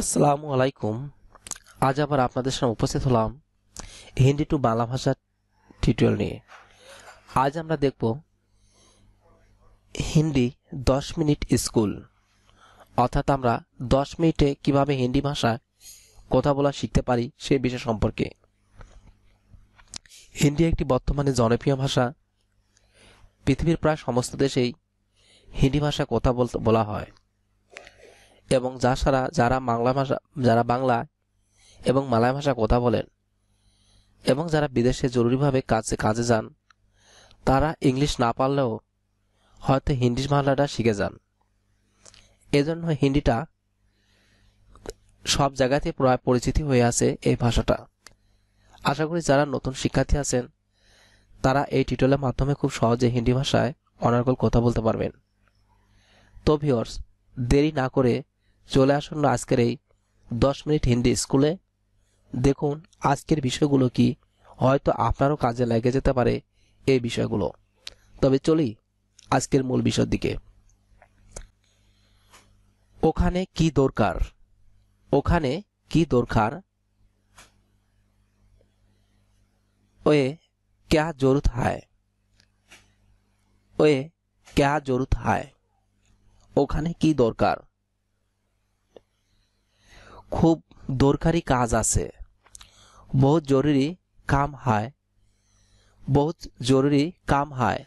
আসসালামু আলাইকুম আজ আবার আপনাদের সামনে উপস্থিত হলাম হিন্দি টু বাংলা ভাষার টিউটোরিয়াল নিয়ে আজ আমরা দেখব হিন্দি দশ মিনিট স্কুল অর্থাৎ আমরা দশ মিনিটে কিভাবে হিন্দি ভাষা কথা বলা শিখতে পারি সে বিষয় সম্পর্কে হিন্দি একটি বর্তমানে জনপ্রিয় ভাষা পৃথিবীর প্রায় সমস্ত দেশেই হিন্দি ভাষা কথা বলা হয় এবং যা ছাড়া যারা বাংলা ভাষা যারা বাংলা এবং মালায় ভাষা কথা বলেন এবং যারা বিদেশে জরুরিভাবে কাজে কাজে যান তারা ইংলিশ না পারলেও হয়তো হিন্দি ভাষাটা শিখে যান এজন্য হিন্দিটা সব জায়গাতে প্রায় পরিচিতি হয়ে আছে এই ভাষাটা আশা করি যারা নতুন শিক্ষার্থী আছেন তারা এই টিউটোরিয়ালের মাধ্যমে খুব সহজে হিন্দি ভাষায় অনার্গল কথা বলতে পারবেন তো ভিওর্স দেরি না করে চলে আসুন আজকের এই দশ মিনিট হিন্দি স্কুলে দেখুন আজকের বিষয়গুলো কি হয়তো আপনারও কাজে লেগে যেতে পারে এই বিষয়গুলো তবে চলি আজকের মূল বিষয়ের দিকে ওখানে কি দরকার ওখানে কি দরকার ওয়ে কে জরুত হায় ওয়ে কে জরুত হায় ওখানে কি দরকার খুব দরকারি কাজ আছে বহুত জরুরি কাম হয় বহুত জরুরি কাম হয়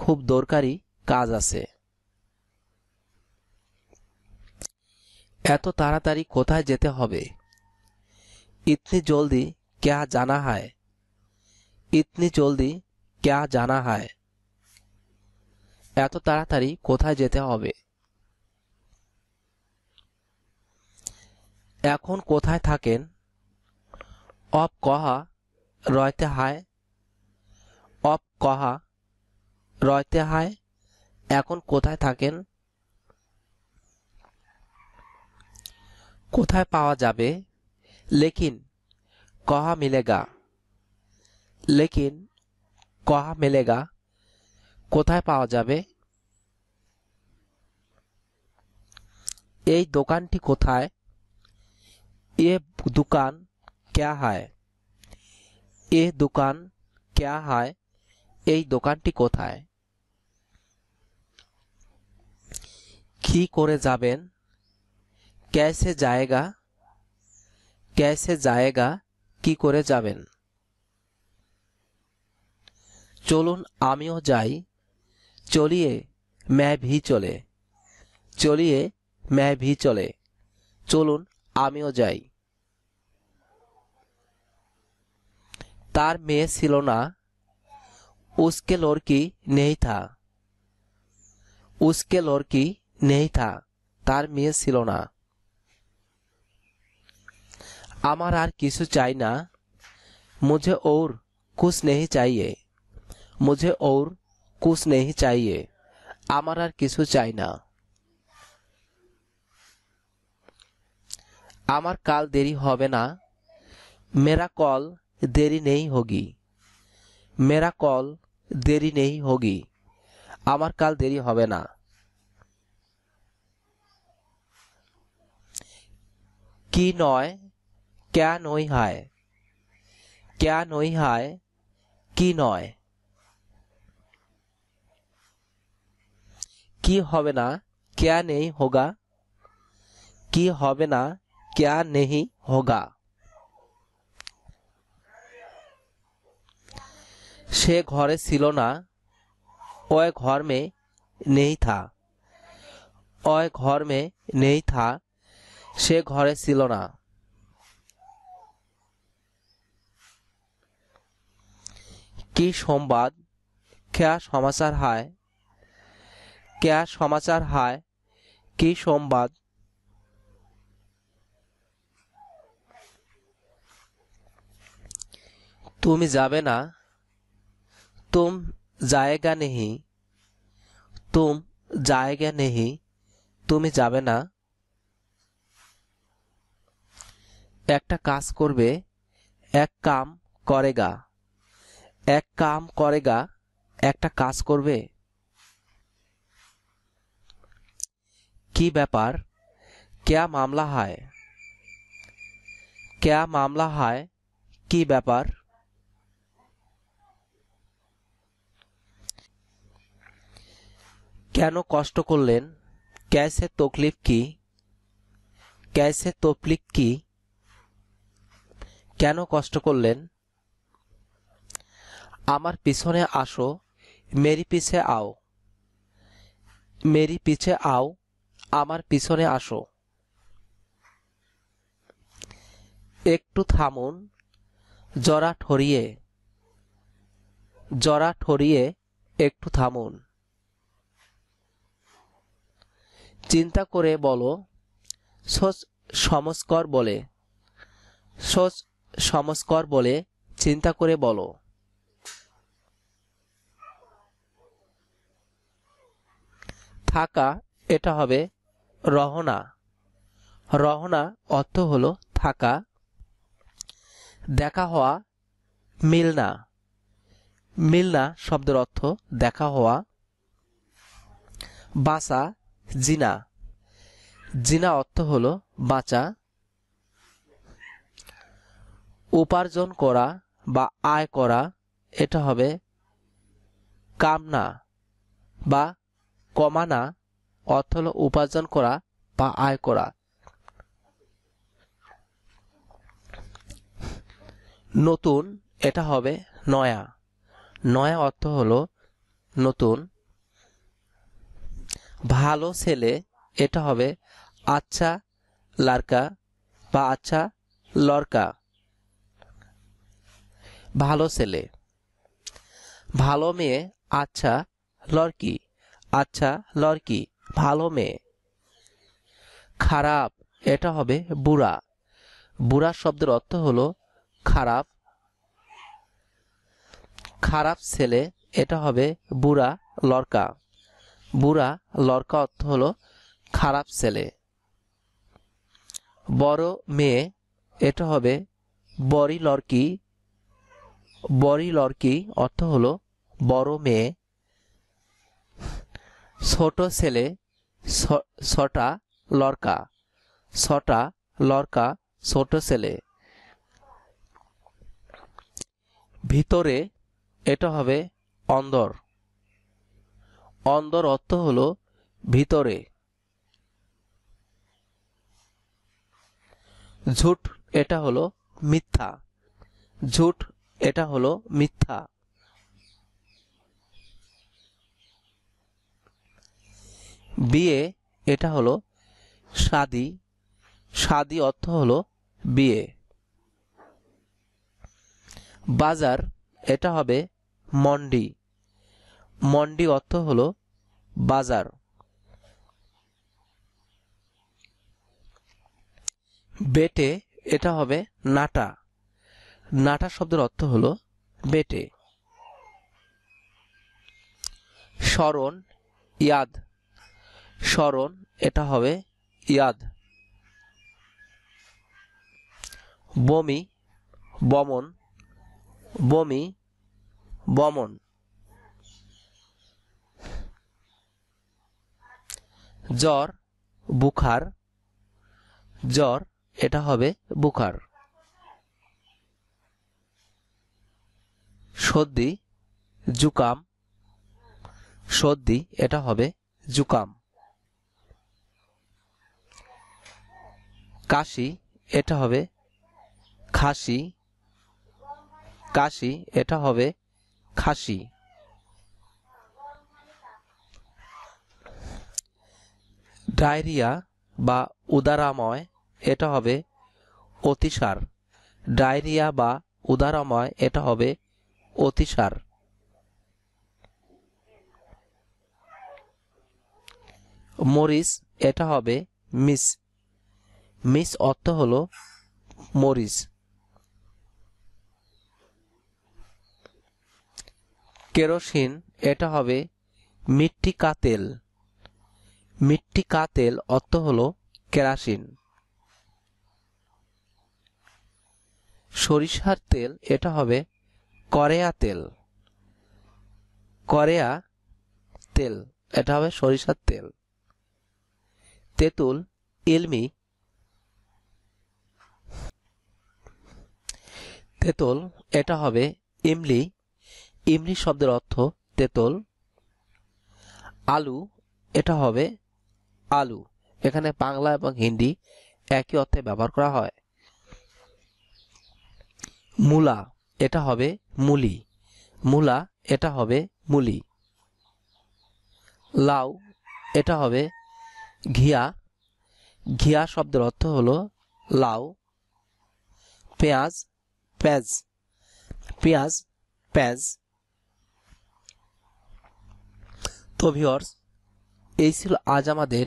খুব দরকারি কাজ আছে এত তাড়াতাড়ি কোথায় যেতে হবে ইতনি জলদি ক্যা জানা হয় ইতনি জলদি ক্যা জানা হয় এত তাড়াতাড়ি কোথায় যেতে হবে এখন কোথায় থাকেন অপ কহা রয়তে হায় অপ কহা রয়তে হায় এখন কোথায় থাকেন কোথায় পাওয়া যাবে লেকিন কহা মিলেগা লেকিন কহা মিলেগা কোথায় পাওয়া যাবে এই দোকানটি কোথায় এ দোকান क्या হায় এ দোকান ক্যা হয় এই দোকানটি কোথায় কি করে যাবেন ক্যাসে জায়গা ক্যাসে জায়গা কি করে যাবেন চলুন আমিও যাই চলিয়ে ম্যা ভি চলে চলিয়ে ম্যা ভি চলে চলুন আমিও যাই তার মেয়ে ছিল না উসকে লড়কি নেই থা উসকে লড়কি নেই থা তার মেয়ে ছিল না আমার আর কিছু চাই না মুঝে ওর কুশ নেই চাইয়ে মুঝে ওর কুশ নেই চাইয়ে আমার আর কিছু চাই না আমার কাল দেরি হবে না মেরা কল দেরি নেই হগি মেরা কল দেরি নেই হগি আমার কাল দেরি হবে না কি নয় ক্যা নই হায় ক্যা নই হায় কি নয় কি হবে না ক্যা নেই হোগা কি হবে না क्या नहीं होगा সে ঘরে ছিল না ওই ঘর মে নেই থা ওই ঘর মে নেই থা সে ঘরে ছিল না কি সংবাদ क्या সমাচার হায় क्या সমাচার হায় কি সংবাদ তুমি যাবে না তুম জায়গা নেহি তুম জায়গা নেহি তুমি যাবে না একটা কাজ করবে এক কাম করেগা এক কাম করেগা একটা কাজ করবে কি ব্যাপার ক্যা মামলা হয় ক্যা মামলা হয় কি ব্যাপার কেন কষ্ট করলেন ক্যাসে তকলিফ কি ক্যাসে তকলিফ কি কেন কষ্ট করলেন আমার পিছনে আসো মেরি পিছে আও মেরি পিছে আও আমার পিছনে আসো একটু থামুন জরা ঠরিয়ে জরা ঠরিয়ে একটু থামুন চিন্তা করে বলো সোচ সমস্কর বলে সোচ সমস্কর বলে চিন্তা করে বলো থাকা এটা হবে রহনা রহনা অর্থ হলো থাকা দেখা হওয়া মিলনা মিলনা শব্দের অর্থ দেখা হওয়া বাসা জিনা জিনা অর্থ হল বাঁচা উপার্জন করা বা আয় করা এটা হবে কামনা বা কমানা অর্থ হল উপার্জন করা বা আয় করা নতুন এটা হবে নয়া নয়া অর্থ হল নতুন ভালো ছেলে এটা হবে আচ্ছা লারকা বা আচ্ছা লড়কা ভালো ছেলে ভালো মেয়ে আচ্ছা লড়কি আচ্ছা লড়কি ভালো মেয়ে খারাপ এটা হবে বুড়া বুড়া শব্দের অর্থ হলো খারাপ খারাপ ছেলে এটা হবে বুড়া লড়কা বুড়া লড়কা অর্থ হল খারাপ ছেলে বড় মেয়ে এটা হবে বড়ি লড়কি বড়ি লড়কি অর্থ হল বড় মেয়ে ছোট ছেলে ছটা লড়কা ছটা লড়কা ছোট ছেলে ভিতরে এটা হবে অন্দর অন্দর অর্থ হল ভিতরে ঝুট এটা হলো মিথ্যা ঝুট এটা হলো মিথ্যা বিয়ে এটা হলো সাদি সাদি অর্থ হলো বিয়ে বাজার এটা হবে মন্ডি মন্ডি অর্থ হল বাজার বেটে এটা হবে নাটা নাটা শব্দের অর্থ হল বেটে স্মরণ ইয়াদ স্মরণ এটা হবে ইয়াদ বমি বমন বমি বমন জ্বর বুখার জ্বর এটা হবে বুখার সর্দি জুকাম সর্দি এটা হবে জুকাম কাশি এটা হবে খাসি কাশি এটা হবে খাসি ডায়রিয়া বা উদারাময় এটা হবে অতিসার ডায়রিয়া বা উদারাময় এটা হবে অতিসার মরিস এটা হবে মিস মিস অর্থ হল মরিস কেরোসিন এটা হবে মিট্টিকা তেল মিট্টিকা তেল অর্থ হল কেরাসিন সরিষার তেল এটা হবে করেয়া তেল করেয়া তেল এটা হবে সরিষার তেল তেঁতুল ইলমি তেঁতুল এটা হবে ইমলি ইমলি শব্দের অর্থ তেঁতুল আলু এটা হবে আলু এখানে বাংলা এবং হিন্দি একই অর্থে ব্যবহার করা হয় মূলা এটা হবে মুলি মূলা এটা হবে মুলি লাউ এটা হবে ঘিয়া ঘিয়া শব্দের অর্থ হলো লাউ পেঁয়াজ প্যাজ পেঁয়াজ প্যাজ তো এই ছিল আজ আমাদের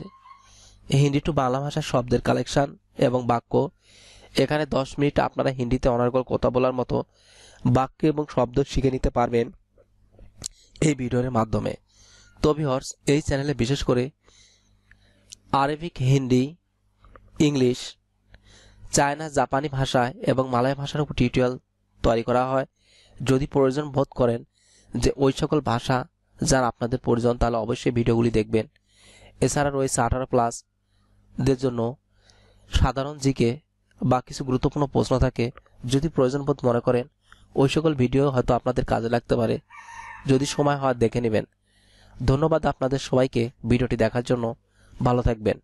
হিন্দি টু বাংলা ভাষার শব্দের কালেকশান এবং বাক্য এখানে দশ মিনিট আপনারা হিন্দিতে অনার্গল কথা বলার মতো বাক্য এবং শব্দ শিখে নিতে পারবেন এই ভিডিওর মাধ্যমে তো ভিহর্স এই চ্যানেলে বিশেষ করে আরবিক হিন্দি ইংলিশ চায়না জাপানি ভাষায় এবং মালয় ভাষার উপর টিউটোরিয়াল তৈরি করা হয় যদি প্রয়োজন বোধ করেন যে ওই সকল ভাষা যার আপনাদের প্রয়োজন তাহলে অবশ্যই ভিডিওগুলি দেখবেন এছাড়া রয়েছে আঠারো প্লাসদের জন্য সাধারণ জিকে বা কিছু গুরুত্বপূর্ণ প্রশ্ন থাকে যদি প্রয়োজন বোধ মনে করেন ওই সকল ভিডিও হয়তো আপনাদের কাজে লাগতে পারে যদি সময় হয় দেখে নেবেন ধন্যবাদ আপনাদের সবাইকে ভিডিওটি দেখার জন্য ভালো থাকবেন